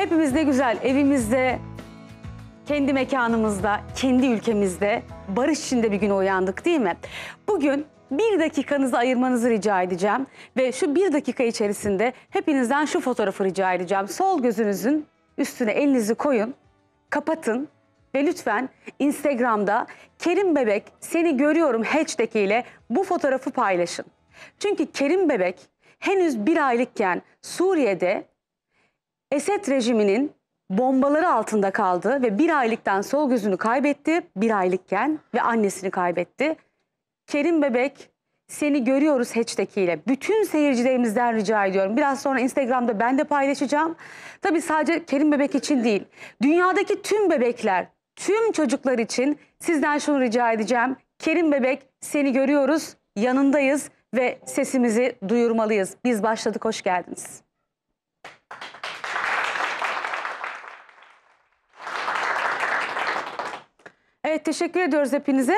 Hepimiz ne güzel evimizde, kendi mekanımızda, kendi ülkemizde barış içinde bir gün uyandık değil mi? Bugün bir dakikanızı ayırmanızı rica edeceğim. Ve şu bir dakika içerisinde hepinizden şu fotoğrafı rica edeceğim. Sol gözünüzün üstüne elinizi koyun, kapatın ve lütfen Instagram'da Kerim Bebek seni görüyorum hashtag ile bu fotoğrafı paylaşın. Çünkü Kerim Bebek henüz bir aylıkken Suriye'de Esed rejiminin bombaları altında kaldı ve bir aylıktan sol gözünü kaybetti bir aylıkken ve annesini kaybetti. Kerim Bebek seni görüyoruz hashtag'iyle. Bütün seyircilerimizden rica ediyorum. Biraz sonra Instagram'da ben de paylaşacağım. Tabii sadece Kerim Bebek için değil. Dünyadaki tüm bebekler, tüm çocuklar için sizden şunu rica edeceğim. Kerim Bebek seni görüyoruz, yanındayız ve sesimizi duyurmalıyız. Biz başladık, hoş geldiniz. Evet teşekkür ediyoruz hepinize.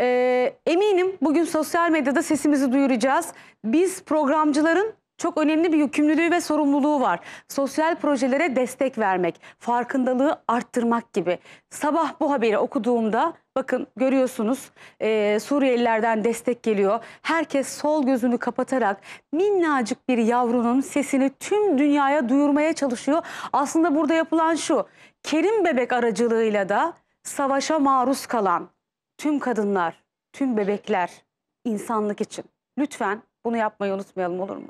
Ee, eminim bugün sosyal medyada sesimizi duyuracağız. Biz programcıların çok önemli bir yükümlülüğü ve sorumluluğu var. Sosyal projelere destek vermek, farkındalığı arttırmak gibi. Sabah bu haberi okuduğumda bakın görüyorsunuz e, Suriyelilerden destek geliyor. Herkes sol gözünü kapatarak minnacık bir yavrunun sesini tüm dünyaya duyurmaya çalışıyor. Aslında burada yapılan şu, Kerim bebek aracılığıyla da savaşa maruz kalan tüm kadınlar, tüm bebekler insanlık için lütfen bunu yapmayı unutmayalım olur mu?